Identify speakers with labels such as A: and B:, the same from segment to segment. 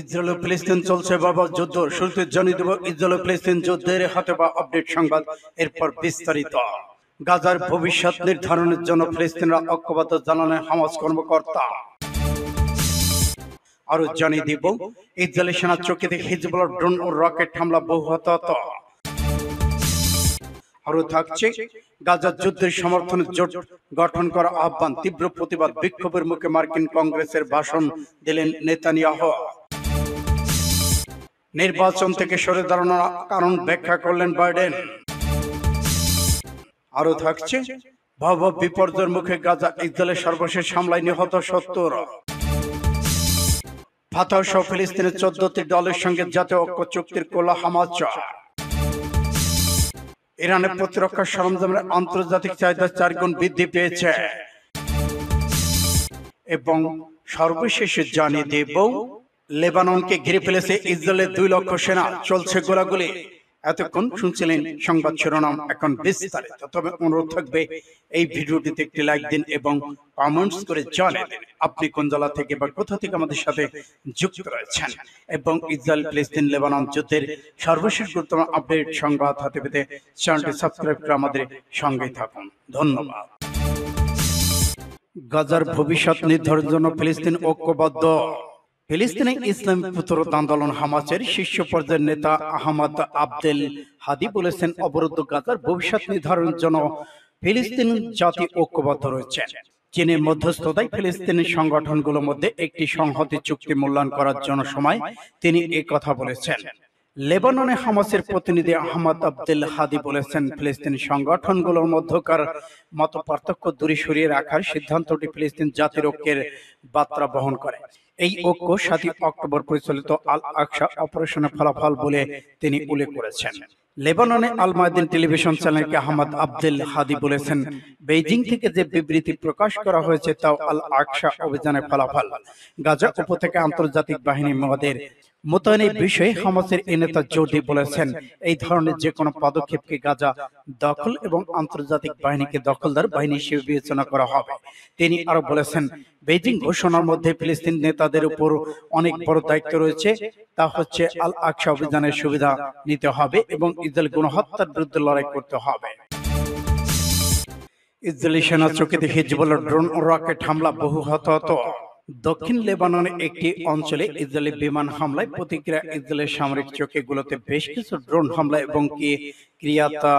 A: Israel ও ফিলিস্তিন চলছে বাবা যুদ্ধ শুরুতে জানিয়ে দেব ইসরায়েল ও ফিলিস্তিন যুদ্ধের হাতে বা আপডেট সংবাদ এরপর বিস্তারিত গাজার ভবিষ্যৎ নির্ধারণের জন্য ফিলিস্তিনরা ঐক্যবদ্ধ জানালেন হামাস কর্মকর্তা আরো জানিয়ে দিব সেনা চৌকিতে ড্রোন ও রকেট হামলা বহুত আরও থাকছে গাজার যুদ্ধের সমর্থনে জোট গঠন করা আহ্বান তীব্র প্রতিবাদ বিক্ষোভের মুখে মার্কিন কংগ্রেসের ভাষণ দিলেন নেতানিয়াহ নির্বাচন থেকে সরে দাঁড়ানোর কারণ ব্যাখ্যা করলেন বাইডেন আরো থাকছে ভব বিপর্যয়ের মুখে গাজা ইসরায়েলের সর্বশেষ হামলায় নিহত সত্তর ফাতাহ সহ ফিলিস্তিনের চোদ্দটি দলের সঙ্গে জাতীয় ঐক্য চুক্তির কোলা হামাচ ইরানে প্রতিরক্ষা সরঞ্জামের আন্তর্জাতিক চাহিদা চার গুণ বৃদ্ধি পেয়েছে এবং সর্বশেষে জানিয়ে দেব লেবাননকে ঘিরে ফেলেছে ইসরায়েলের দুই লক্ষ সেনা চলছে গোলাগুলি এতক্ষণ শুনছিলেন সংবাদ শিরোনাম এখন বিস্তারিত তবে অনুরোধ থাকবে এই ভিডিওটিতে একটি লাইক দিন এবং কমেন্টস করে জানেন আপনি কোন জেলা থেকে বা কোথা থেকে আমাদের সাথে যুক্ত রয়েছেন এবং ইসরায়েল ফিলিস্তিন লেবানন যুদ্ধের সর্বশেষ গুরুত্বপূর্ণ আপডেট সংবাদ হাতে পেতে চ্যানেলটি সাবস্ক্রাইব করে আমাদের সঙ্গে থাকুন ধন্যবাদ গাজার ভবিষ্যৎ নির্ধারণের জন্য ফিলিস্তিন ঐক্যবদ্ধ ফিলিস্তিনি ইসলাম প্রতিরোধ আন্দোলন হামাসের শীর্ষ পর্যায়ের নেতা আহমদ আবদেল হাদি বলেছেন অবরুদ্ধ গাজার ভবিষ্যৎ নির্ধারণের জন্য ফিলিস্তিন জাতি ঐক্যবদ্ধ রয়েছে চীনের মধ্যস্থতায় ফিলিস্তিনি সংগঠনগুলোর মধ্যে একটি সংহতি চুক্তি মূল্যায়ন করার জন্য সময় তিনি এই কথা বলেছেন লেবাননে হামাসের প্রতিনিধি আহমদ আব্দুল হাদি বলেছেন ফিলিস্তিনি সংগঠনগুলোর মধ্যকার মত পার্থক্য দূরে সরিয়ে রাখার সিদ্ধান্তটি ফিলিস্তিন জাতির ঐক্যের বার্তা বহন করে এই ঐক্য সাতই অক্টোবর পরিচালিত আল আকসা অপারেশনের ফলাফল বলে তিনি উল্লেখ করেছেন লেবাননে আলমায়দিন টেলিভিশন চ্যানেলকে আহমদ আব্দুল হাদি বলেছেন বেইজিং থেকে যে বিবৃতি প্রকাশ করা হয়েছে তাও আল আকসা অভিযানের ফলাফল গাজা উপত্যকা আন্তর্জাতিক বাহিনী মহাদের মোতায়েন এই বিষয়ে হামাসের এ নেতা জোডি বলেছেন এই ধরনের যে কোনো পদক্ষেপকে গাজা দখল এবং আন্তর্জাতিক বাহিনীকে দখলদার বাহিনী হিসেবে বিবেচনা করা হবে তিনি আরো বলেছেন বেজিং ঘোষণার মধ্যে ফিলিস্তিন নেতাদের উপর অনেক বড় দায়িত্ব রয়েছে তা হচ্ছে আল আকসা অভিযানের সুবিধা নিতে হবে এবং ইসরায়েল গণহত্যার বিরুদ্ধে লড়াই করতে হবে ইসরায়েলি সেনা চৌকিতে হিজবুলের ড্রোন ও রকেট হামলা বহু হতাহত দক্ষিণ লেবাননের একটি অঞ্চলে ইসরায়েলি বিমান হামলায় প্রতিক্রিয়া ইসরায়েলের সামরিক চৌকিগুলোতে বেশ কিছু ড্রোন হামলা এবং কি ক্রিয়াতা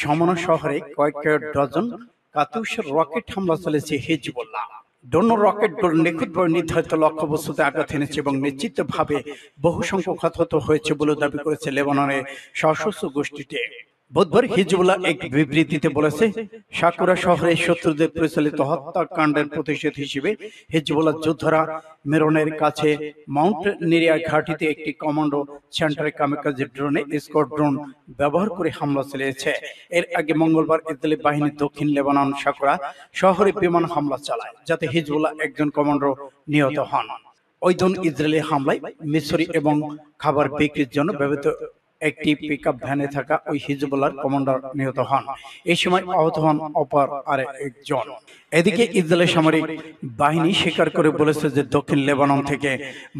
A: সমন শহরে কয়েক ডজন কাতুস রকেট হামলা চলেছে হিজবুল্লাহ ডোনো রকেট নিখুঁতভাবে নির্ধারিত লক্ষ্যবস্তুতে আঘাত এনেছে এবং নিশ্চিতভাবে বহু সংখ্যক হয়েছে বলে দাবি করেছে লেবাননের সশস্ত্র গোষ্ঠীটি বুধবার হিজবুল্লাহ এক বিবৃতিতে বলেছে সাকুরা শহরে শত্রুদের পরিচালিত হত্যাকাণ্ডের প্রতিষেধ হিসেবে হিজবুল্লাহ যোদ্ধারা মেরনের কাছে মাউন্ট নেরিয়া ঘাটিতে একটি কমান্ডো সেন্টারে কামিকাজি ড্রোনে স্কট ড্রোন ব্যবহার করে হামলা চালিয়েছে এর আগে মঙ্গলবার ইতালি বাহিনী দক্ষিণ লেবানন সাকুরা শহরে বিমান হামলা চালায় যাতে হিজবুল্লাহ একজন কমান্ডো নিহত হন ওই ওইজন ইসরায়েলি হামলায় মিসরি এবং খাবার বিক্রির জন্য ব্যবহৃত একটি পিক ভ্যানে থাকা ওই হিজবুল্লার কমান্ডার নিহত হন এই সময় আহত হন অপর আর একজন এদিকে ইসরায়েলের সামরিক বাহিনী স্বীকার করে বলেছে যে দক্ষিণ লেবানন থেকে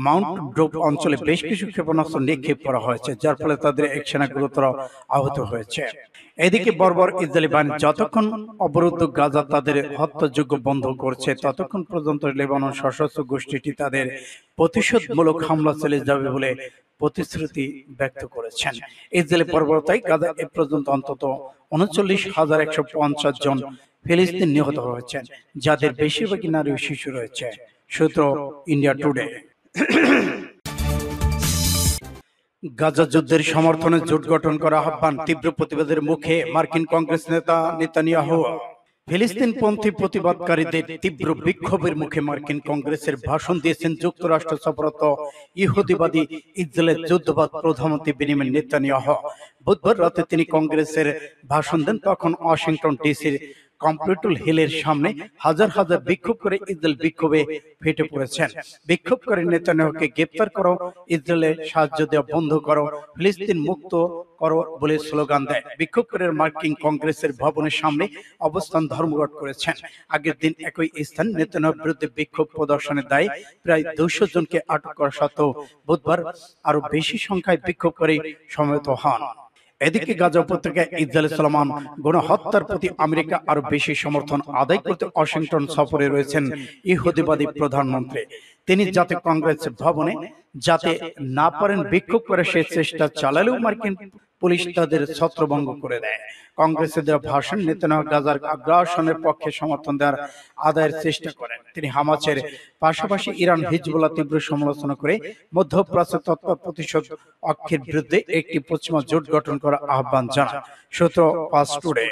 A: মাউন্ট ড্রুপ অঞ্চলে বেশ কিছু ক্ষেপণাস্ত্র নিক্ষেপ করা হয়েছে যার ফলে তাদের এক সেনা গুরুতর আহত হয়েছে এদিকে বর্বর ইসরায়েলি বাহিনী যতক্ষণ অবরুদ্ধ গাজা তাদের হত্যাযোগ্য বন্ধ করছে ততক্ষণ পর্যন্ত লেবানন সশস্ত্র গোষ্ঠীটি তাদের প্রতিশোধমূলক হামলা চলে যাবে বলে প্রতিশ্রুতি ব্যক্ত করেছেন ইসরায়েলি বর্বরতায় গাজা এ পর্যন্ত অন্তত উনচল্লিশ হাজার একশো পঞ্চাশ জন ফিলিস্তিন নিহত হয়েছেন যাদের বেশিরভাগই নারী ও শিশু রয়েছে সূত্র ইন্ডিয়া টুডে গাজা যুদ্ধের সমর্থনে জোট গঠন করা আহ্বান তীব্র প্রতিবাদের মুখে মার্কিন কংগ্রেস নেতা নেতানিয়াহ ফিলিস্তিন পন্থী প্রতিবাদকারীদের তীব্র বিক্ষোভের মুখে মার্কিন কংগ্রেসের ভাষণ দিয়েছেন যুক্তরাষ্ট্র সফরত ইহুদিবাদী ইসরায়েলের যুদ্ধবাদ প্রধানমন্ত্রী বিনিময় নেতানিয়াহ বুধবার রাতে তিনি কংগ্রেসের ভাষণ দেন তখন ওয়াশিংটন ডিসির কমপ্লিটুল হিলের সামনে হাজার হাজার বিক্ষোভ করে ইসরায়েল বিক্ষোভে ফেটে পড়েছেন বিক্ষোভ করে নেতানিয়াহুকে গ্রেপ্তার করো ইসরায়েলের সাহায্য দেওয়া বন্ধ করো ফিলিস্তিন মুক্ত করো বলে স্লোগান দেয় বিক্ষোভকারীরা মার্কিন কংগ্রেসের ভবনের সামনে অবস্থান ধর্মঘট করেছেন আগের দিন একই স্থান নেতানিয়াহুর বিরুদ্ধে বিক্ষোভ প্রদর্শনের দায়ে প্রায় দুশো জনকে আটক করা সত্ত্বেও বুধবার আরো বেশি সংখ্যায় বিক্ষোভ করে সমবেত হন এদিকে গাজা উপত্যকায় ইসরায়েল সালমান গণহত্যার প্রতি আমেরিকা আরো বেশি সমর্থন আদায় করতে ওয়াশিংটন সফরে রয়েছেন ইহুদিবাদী প্রধানমন্ত্রী তিনি যাতে কংগ্রেসের ভবনে যাতে না পারেন বিক্ষোভ করে সে চেষ্টা চালালেও মার্কিন পুলিশ তাদের ছত্রভঙ্গ করে দেয় কংগ্রেসের দেওয়া ভাষণ নেতানা গাজার আগ্রাসনের পক্ষে সমর্থন দেওয়ার আদায়ের চেষ্টা করেন তিনি হামাচের পাশাপাশি ইরান হিজবুল্লাহ তীব্র সমালোচনা করে মধ্যপ্রাচ্য তৎপর প্রতিশোধ অক্ষের বিরুদ্ধে একটি পশ্চিমা জোট গঠন করার আহ্বান জানান সূত্র পাঁচ টুডে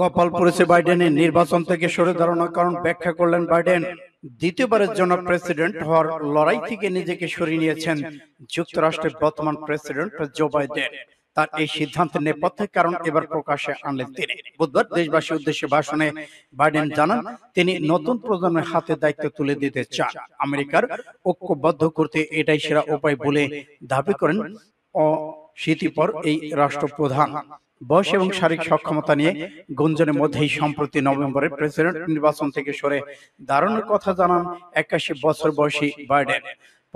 A: কপাল পড়েছে বাইডেনের নির্বাচন থেকে সরে দাঁড়ানোর কারণ ব্যাখ্যা করলেন বাইডেন দ্বিতীয়বারের জন্য প্রেসিডেন্ট হওয়ার লড়াই থেকে নিজেকে সরিয়ে নিয়েছেন যুক্তরাষ্ট্রের বর্তমান প্রেসিডেন্ট জো বাইডেন তার এই সিদ্ধান্তের নেপথ্যের কারণ এবার প্রকাশে আনলেন তিনি বুধবার দেশবাসীর উদ্দেশ্যে ভাষণে বাইডেন জানান তিনি নতুন প্রজন্মের হাতে দায়িত্ব তুলে দিতে চান আমেরিকার ঐক্যবদ্ধ করতে এটাই সেরা উপায় বলে দাবি করেন অশীতিপর এই রাষ্ট্রপ্রধান বয়স এবং শারীরিক সক্ষমতা নিয়ে গুঞ্জনের মধ্যেই সম্প্রতি নভেম্বরে প্রেসিডেন্ট নির্বাচন থেকে সরে দাঁড়ানোর কথা জানান একাশি বছর বয়সী বাইডেন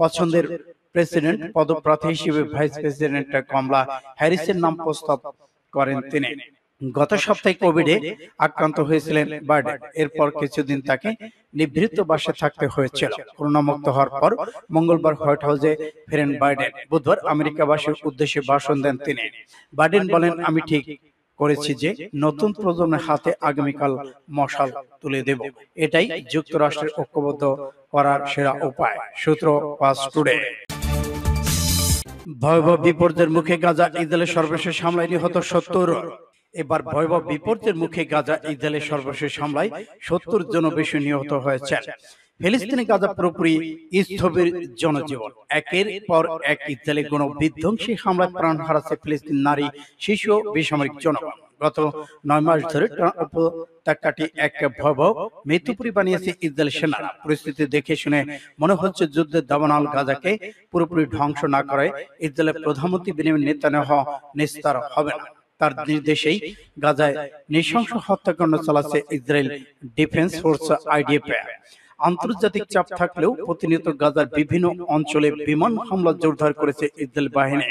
A: পছন্দের প্রেসিডেন্ট পদপ্রার্থী হিসেবে ভাইস প্রেসিডেন্ট কমলা হ্যারিসের নাম প্রস্তাব করেন তিনি গত সপ্তাহে কোভিডে আক্রান্ত হয়েছিলেন বার্ডে এরপর কিছুদিন তাকে নিভৃত বাসে থাকতে হয়েছিল করোনামুক্ত হওয়ার পর মঙ্গলবার হোয়াইট হাউসে ফেরেন বাইডেন বুধবার আমেরিকাবাসীর উদ্দেশ্যে ভাষণ দেন তিনি বাইডেন বলেন আমি ঠিক করেছি যে নতুন প্রজন্মের হাতে আগামীকাল মশাল তুলে দেব এটাই যুক্তরাষ্ট্রের ঐক্যবদ্ধ করার সেরা উপায় সূত্র পাস টুডে ভয়াবহ বিপর্যয়ের মুখে গাজা ইসরায়েলের সর্বশেষ হামলায় নিহত সত্তর এবার ভয়াবহ বিপর্যয়ের মুখে গাজা ইসরায়েলের সর্বশেষ হামলায় সত্তর জন বেশি নিহত হয়েছে ফিলিস্তিনি গাজা পুরোপুরি স্থবির জনজীবন একের পর এক ইসরায়েলের কোন বিধ্বংসী হামলায় প্রাণ হারাচ্ছে ফিলিস্তিন নারী শিশু বেসামরিক জনগণ গত নয় মাস ধরে উপত্যকাটি এক ভয়াবহ মৃত্যুপুরি বানিয়েছে ইসরায়েল সেনা পরিস্থিতি দেখে শুনে মনে হচ্ছে যুদ্ধের দাবানাল গাজাকে পুরোপুরি ধ্বংস না করে ইসরায়েলের প্রধানমন্ত্রী বিনিময় নেতানেহ নিস্তার হবে না তার নির্দেশেই গাজায় নৃশংস হত্যাকাণ্ড চালাচ্ছে ইসরায়েল ডিফেন্স ফোর্স আইডিএফ আন্তর্জাতিক চাপ থাকলেও প্রতিনিয়ত গাজার বিভিন্ন অঞ্চলে বিমান হামলা জোরদার করেছে ইসরায়েল বাহিনী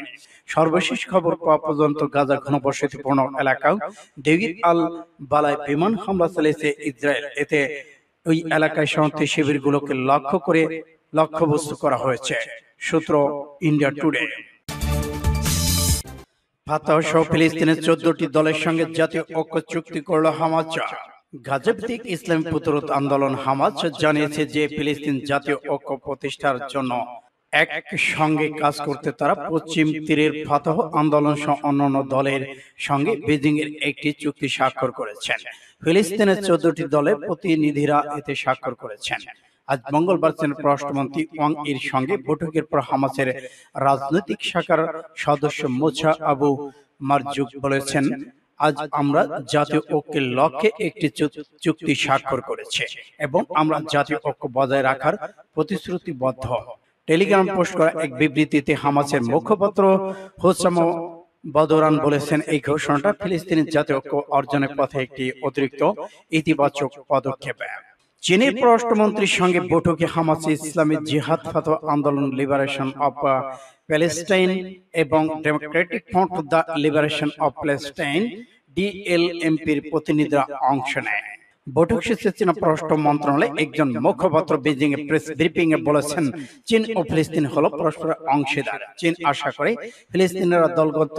A: সর্বশেষ খবর পাওয়া পর্যন্ত গাজা ঘনবসতিপূর্ণ এলাকাও দেগির আল বালায় বিমান হামলা চালিয়েছে ইসরায়েল এতে ওই এলাকায় শান্তি শিবিরগুলোকে লক্ষ্য করে লক্ষ্যবস্তু করা হয়েছে সূত্র ইন্ডিয়া টুডে ফাতাহ সহ ফিলিস্তিনের চোদ্দটি দলের সঙ্গে জাতীয় ঐক্য চুক্তি করল হামাজ ইসলাম আন্দোলন হামাজ জানিয়েছে যে ফিলিস্তিন জাতীয় ঐক্য প্রতিষ্ঠার জন্য কাজ করতে তারা পশ্চিম তীরের ফাতাহ আন্দোলন সহ অন্যান্য দলের সঙ্গে বেজিং এর একটি চুক্তি স্বাক্ষর করেছেন ফিলিস্তিনের চোদ্দটি দলের প্রতিনিধিরা এতে স্বাক্ষর করেছেন আজ মঙ্গলবার চীনের পররাষ্ট্রমন্ত্রী ওয়াং এর সঙ্গে বৈঠকের পর হামাসের রাজনৈতিক শাখার সদস্য মোছা আবু মারজুক বলেছেন আজ আমরা জাতীয় ঐক্যের লক্ষ্যে একটি চুক্তি স্বাক্ষর করেছে এবং আমরা জাতীয় ঐক্য বজায় রাখার প্রতিশ্রুতিবদ্ধ টেলিগ্রাম পোস্ট করা এক বিবৃতিতে হামাসের মুখপাত্র হোসাম বদরান বলেছেন এই ঘোষণাটা ফিলিস্তিনের জাতীয় ঐক্য অর্জনের পথে একটি অতিরিক্ত ইতিবাচক পদক্ষেপ চীনের পররাষ্ট্রমন্ত্রীর সঙ্গে বৈঠকে হামাস ইসলামী জিহাদ ফাতো আন্দোলন লিবারেশন অফ প্যালেস্টাইন এবং democratic front of the liberation of Palestine ডিএলএমপির প্রতিনিধিরা অংশ নেয় বৈঠক শেষে চীনা পররাষ্ট্র মন্ত্রণালয়ে একজন মুখপাত্র বেজিং এ প্রেস ব্রিফিং এ বলেছেন চীন ও ফিলিস্তিন হল পরস্পর অংশীদার চীন আশা করে ফিলিস্তিনিরা দলগত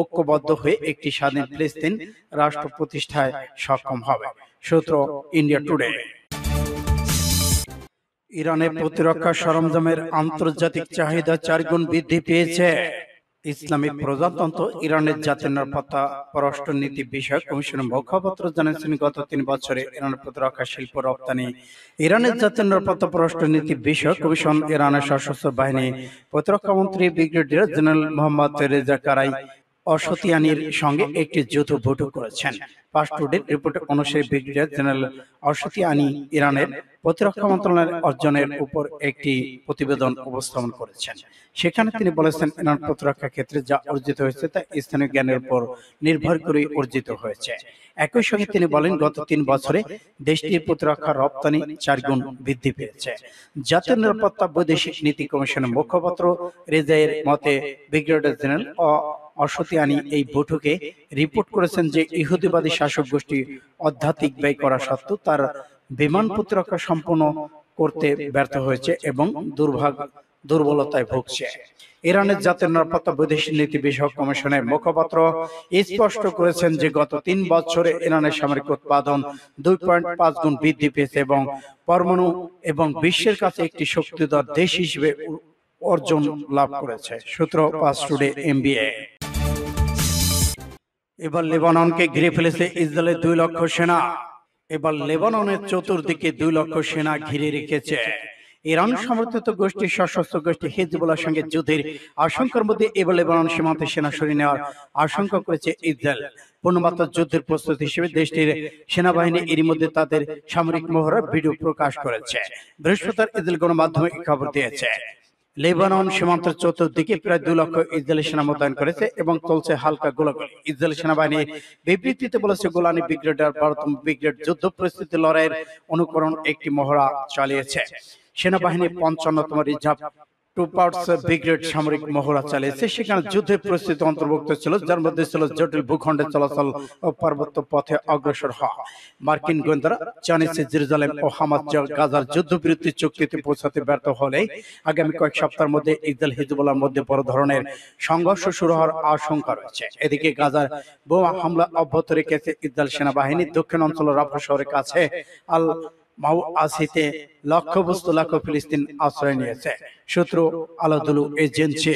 A: ঐক্যবদ্ধ হয়ে একটি স্বাধীন ফিলিস্তিন রাষ্ট্র প্রতিষ্ঠায় সক্ষম হবে সূত্র ইন্ডিয়া টুডে ইরানে প্রতিরক্ষা সরঞ্জামের আন্তর্জাতিক চাহিদা চারগুণ বৃদ্ধি পেয়েছে ইসলামিক প্রজাতন্ত্র ইরানের জাতীয় নিরাপত্তা পররাষ্ট্র নীতি বিষয়ক কমিশনের মুখপাত্র জানিয়েছেন গত তিন বছরে ইরানের প্রতিরক্ষা শিল্প রপ্তানি ইরানের জাতীয় নিরাপত্তা পররাষ্ট্র নীতি বিষয়ক কমিশন ইরানের সশস্ত্র বাহিনী প্রতিরক্ষা মন্ত্রী brigadier general Mohammad Reza Gharaei অসতিয়ানির সঙ্গে একটি যৌথ বৈঠক করেছেন পাসটুডের রিপোর্ট অনুসারে ব্রিগেডিয়ার জেনারেল অশ্বতি আনি ইরানের প্রতিরক্ষা মন্ত্রণালয়ের অর্জনের উপর একটি প্রতিবেদন উপস্থাপন করেছেন সেখানে তিনি বলেছেন ইরান প্রতিরক্ষা ক্ষেত্রে যা অর্জিত হয়েছে তা স্থানীয় জ্ঞানের উপর নির্ভর করে অর্জিত হয়েছে একই সঙ্গে তিনি বলেন গত তিন বছরে দেশটির প্রতিরক্ষা রপ্তানি চারগুণ বৃদ্ধি পেয়েছে জাতীয় নিরাপত্তা বৈদেশিক নীতি কমিশনের মুখপাত্র রেজাইয়ের মতে ব্রিগেডিয়ার জেনারেল অশ্বতি আনি এই বৈঠকে রিপোর্ট করেছেন যে ইহুদিবাদী শাসক গোষ্ঠী আধ্যাত্মিক ব্যয় করা সত্ত্বেও তার বিমান প্রতিরক্ষা সম্পন্ন করতে ব্যর্থ হয়েছে এবং দুর্ভাগ দুর্বলতায় ভুগছে ইরানের জাতীয় নিরাপত্তা বৈদেশিক নীতি বিষয়ক কমিশনের মুখপাত্র স্পষ্ট করেছেন যে গত তিন বছরে ইরানের সামরিক উৎপাদন দুই পয়েন্ট পাঁচ গুণ বৃদ্ধি পেয়েছে এবং পরমাণু এবং বিশ্বের কাছে একটি শক্তিধর দেশ হিসেবে অর্জন লাভ করেছে সূত্র পাঁচ টুডে এমবিএ এবার লেবাননকে ঘিরে ফেলেছে ইসরায়েলের দুই লক্ষ সেনা এবার লেবাননের চতুর্দিকে দুই লক্ষ সেনা ঘিরে রেখেছে ইরান সমর্থিত গোষ্ঠী সশস্ত্র গোষ্ঠী হিজবুল্লার সঙ্গে যুদ্ধের আশঙ্কার মধ্যে এবার লেবানন সীমান্তে সেনা সরিয়ে নেওয়ার আশঙ্কা করেছে ইসরায়েল পূর্ণমাত্রা যুদ্ধের প্রস্তুতি হিসেবে দেশটির সেনাবাহিনী এরই মধ্যে তাদের সামরিক মহড়ার ভিডিও প্রকাশ করেছে বৃহস্পতিবার ইসরায়েল গণমাধ্যমে খবর দিয়েছে লেবানন সীমান্তের চতুর্দিকে প্রায় দুই লক্ষ ইসরায়েলি সেনা মোতায়েন করেছে এবং চলছে হালকা গোলাগুলি ইসরায়েলি সেনাবাহিনী বিবৃতিতে বলেছে গোলানি ব্রিগেড আর ভারতম ব্রিগেড যুদ্ধ পরিস্থিতি লড়াইয়ের অনুকরণ একটি মহড়া চালিয়েছে সেনাবাহিনী পঞ্চান্নতম রিজার্ভ টু পার্টস ব্রিগেড সামরিক মহড়া চালিয়েছে সেখানে যুদ্ধের পরিস্থিতি অন্তর্ভুক্ত ছিল যার মধ্যে ছিল জটিল ভূখণ্ডে চলাচল ও পার্বত্য পথে অগ্রসর হওয়া মার্কিন গোয়েন্দারা জানিয়েছে জেরুজালেম ও হামাজ গাজার যুদ্ধবিরতি চুক্তিতে পৌঁছাতে ব্যর্থ হলে আগামী কয়েক সপ্তাহের মধ্যে ইসরায়েল হিজবুল্লার মধ্যে বড় ধরনের সংঘর্ষ শুরু হওয়ার আশঙ্কা রয়েছে এদিকে গাজার বোমা হামলা অব্যাহত রেখেছে সেনাবাহিনী দক্ষিণ অঞ্চল রাফা শহরের কাছে আল মাউ আসিতে লক্ষ্যবস্তু লাখ ফিলিস্তিন আশ্রয় নিয়েছে শত্রু আলাদুলু এজেন্সি